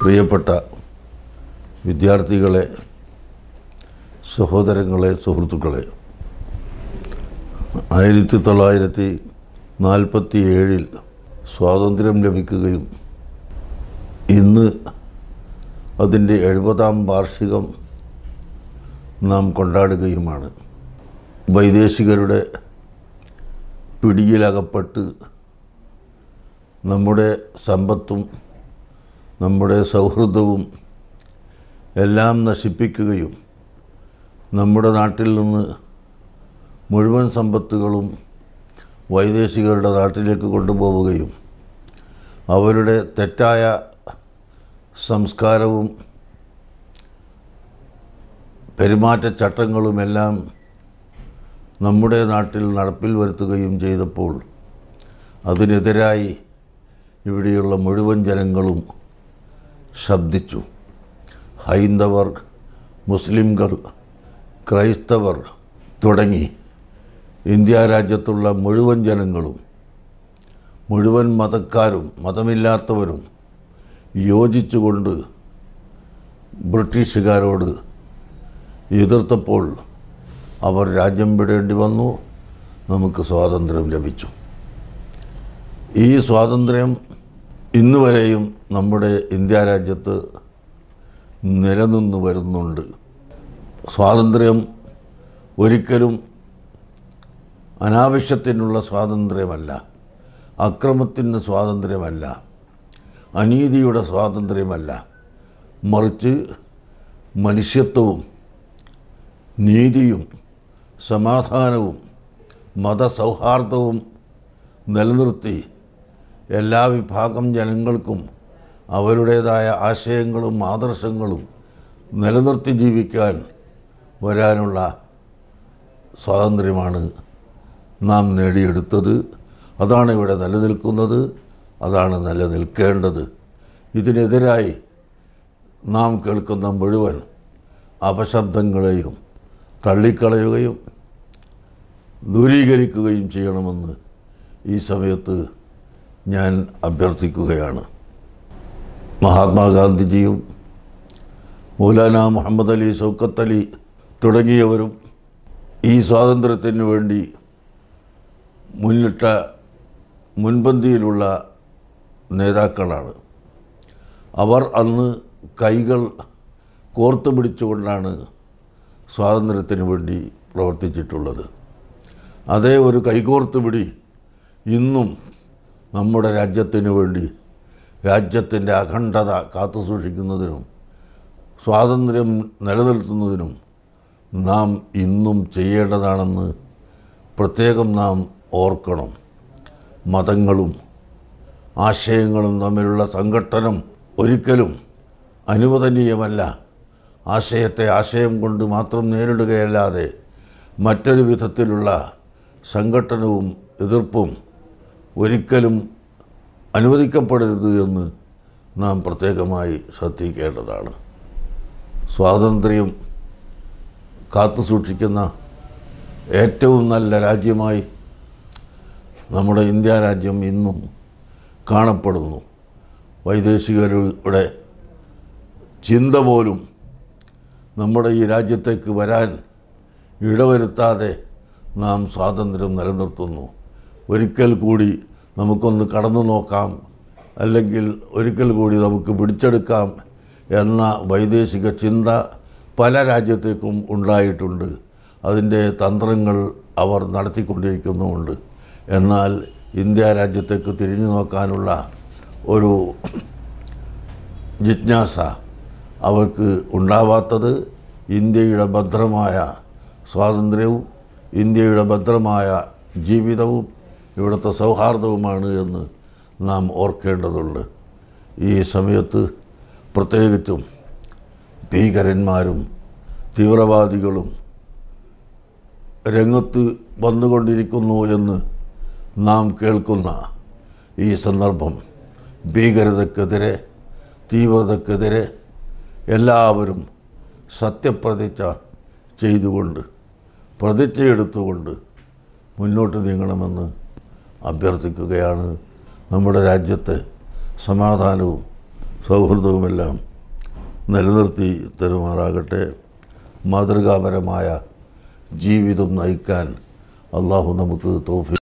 പ്രിയപ്പെട്ട വിദ്യാർത്ഥികളെ സഹോദരങ്ങളെ സുഹൃത്തുക്കളെ ആയിരത്തി തൊള്ളായിരത്തി നാൽപ്പത്തി ഏഴിൽ സ്വാതന്ത്ര്യം ലഭിക്കുകയും ഇന്ന് അതിൻ്റെ എഴുപതാം വാർഷികം നാം കൊണ്ടാടുകയുമാണ് വൈദേശികരുടെ പിടിയിലകപ്പെട്ട് നമ്മുടെ സമ്പത്തും നമ്മുടെ സൗഹൃദവും എല്ലാം നശിപ്പിക്കുകയും നമ്മുടെ നാട്ടിൽ നിന്ന് മുഴുവൻ സമ്പത്തുകളും വൈദേശികരുടെ നാട്ടിലേക്ക് കൊണ്ടുപോവുകയും അവരുടെ തെറ്റായ സംസ്കാരവും പെരുമാറ്റച്ചട്ടങ്ങളുമെല്ലാം നമ്മുടെ നാട്ടിൽ നടപ്പിൽ വരുത്തുകയും ചെയ്തപ്പോൾ അതിനെതിരായി ഇവിടെയുള്ള മുഴുവൻ ജനങ്ങളും ശബ്ദിച്ചു ഹൈന്ദവർ മുസ്ലിംകൾ ക്രൈസ്തവർ തുടങ്ങി ഇന്ത്യ രാജ്യത്തുള്ള മുഴുവൻ ജനങ്ങളും മുഴുവൻ മതക്കാരും മതമില്ലാത്തവരും യോജിച്ചുകൊണ്ട് ബ്രിട്ടീഷുകാരോട് എതിർത്തപ്പോൾ അവർ രാജ്യം വിടേണ്ടി വന്നു നമുക്ക് സ്വാതന്ത്ര്യം ലഭിച്ചു ഈ സ്വാതന്ത്ര്യം ഇന്നുവരെയും നമ്മുടെ ഇന്ത്യ രാജ്യത്ത് നിലനിന്ന് വരുന്നുണ്ട് സ്വാതന്ത്ര്യം ഒരിക്കലും അനാവശ്യത്തിനുള്ള സ്വാതന്ത്ര്യമല്ല അക്രമത്തിന് സ്വാതന്ത്ര്യമല്ല അനീതിയുടെ സ്വാതന്ത്ര്യമല്ല മറിച്ച് മനുഷ്യത്വവും നീതിയും സമാധാനവും മതസൗഹാർദ്ദവും നിലനിർത്തി എല്ലാ വിഭാഗം ജനങ്ങൾക്കും അവരുടേതായ ആശയങ്ങളും ആദർശങ്ങളും നിലനിർത്തി ജീവിക്കാൻ വരാനുള്ള സ്വാതന്ത്ര്യമാണ് നാം നേടിയെടുത്തത് അതാണ് ഇവിടെ നിലനിൽക്കുന്നത് അതാണ് നിലനിൽക്കേണ്ടത് ഇതിനെതിരായി നാം കേൾക്കുന്ന മുഴുവൻ അപശബ്ദങ്ങളെയും തള്ളിക്കളയുകയും ദൂരീകരിക്കുകയും ചെയ്യണമെന്ന് ഈ സമയത്ത് ഞാൻ അഭ്യർത്ഥിക്കുകയാണ് മഹാത്മാഗാന്ധിജിയും മൗലാന മുഹമ്മദ് അലി സൗക്കത്തലി തുടങ്ങിയവരും ഈ സ്വാതന്ത്ര്യത്തിന് വേണ്ടി മുന്നിട്ട മുൻപന്തിയിലുള്ള നേതാക്കളാണ് അവർ അന്ന് കൈകൾ കോർത്തു പിടിച്ചുകൊണ്ടാണ് സ്വാതന്ത്ര്യത്തിന് വേണ്ടി പ്രവർത്തിച്ചിട്ടുള്ളത് അതേ ഒരു കൈകോർത്തുപിടി ഇന്നും നമ്മുടെ രാജ്യത്തിന് വേണ്ടി രാജ്യത്തിൻ്റെ അഖണ്ഡത കാത്തുസൂക്ഷിക്കുന്നതിനും സ്വാതന്ത്ര്യം നിലനിർത്തുന്നതിനും നാം ഇന്നും ചെയ്യേണ്ടതാണെന്ന് പ്രത്യേകം നാം ഓർക്കണം മതങ്ങളും ആശയങ്ങളും തമ്മിലുള്ള സംഘട്ടനം ഒരിക്കലും അനുവദനീയമല്ല ആശയത്തെ ആശയം കൊണ്ട് മാത്രം നേരിടുകയല്ലാതെ മറ്റൊരു വിധത്തിലുള്ള സംഘട്ടനവും എതിർപ്പും ഒരിക്കലും അനുവദിക്കപ്പെടരുത് എന്ന് നാം പ്രത്യേകമായി ശ്രദ്ധിക്കേണ്ടതാണ് സ്വാതന്ത്ര്യം കാത്തു സൂക്ഷിക്കുന്ന ഏറ്റവും നല്ല രാജ്യമായി നമ്മുടെ ഇന്ത്യ രാജ്യം ഇന്നും കാണപ്പെടുന്നു വൈദേശികരുടെ ചിന്ത പോലും നമ്മുടെ ഈ രാജ്യത്തേക്ക് വരാൻ ഇടവരുത്താതെ നാം സ്വാതന്ത്ര്യം നിലനിർത്തുന്നു ഒരിക്കൽ കൂടി നമുക്കൊന്ന് കടന്നു നോക്കാം അല്ലെങ്കിൽ ഒരിക്കൽ കൂടി നമുക്ക് പിടിച്ചെടുക്കാം എന്ന വൈദേശിക ചിന്ത പല രാജ്യത്തേക്കും ഉണ്ടായിട്ടുണ്ട് അതിൻ്റെ തന്ത്രങ്ങൾ അവർ നടത്തിക്കൊണ്ടിരിക്കുന്നുമുണ്ട് എന്നാൽ ഇന്ത്യ രാജ്യത്തേക്ക് തിരിഞ്ഞു നോക്കാനുള്ള ഒരു ജിജ്ഞാസ അവർക്ക് ഉണ്ടാവാത്തത് ഇന്ത്യയുടെ ഭദ്രമായ സ്വാതന്ത്ര്യവും ഇന്ത്യയുടെ ഭദ്രമായ ജീവിതവും ഇവിടുത്തെ സൗഹാർദ്ദവുമാണ് എന്ന് നാം ഓർക്കേണ്ടതുണ്ട് ഈ സമയത്ത് പ്രത്യേകിച്ചും ഭീകരന്മാരും തീവ്രവാദികളും രംഗത്ത് വന്നുകൊണ്ടിരിക്കുന്നു എന്ന് നാം കേൾക്കുന്ന ഈ സന്ദർഭം ഭീകരതക്കെതിരെ തീവ്രതക്കെതിരെ എല്ലാവരും സത്യപ്രതിജ്ഞ ചെയ്തുകൊണ്ട് പ്രതിജ്ഞയെടുത്തുകൊണ്ട് മുന്നോട്ട് നീങ്ങണമെന്ന് അഭ്യർത്ഥിക്കുകയാണ് നമ്മുടെ രാജ്യത്തെ സമാധാനവും സൗഹൃദവുമെല്ലാം നിലനിർത്തി തരുമാറാകട്ടെ മാതൃകാപരമായ ജീവിതം നയിക്കാൻ അള്ളാഹു നമുക്ക് തോഫി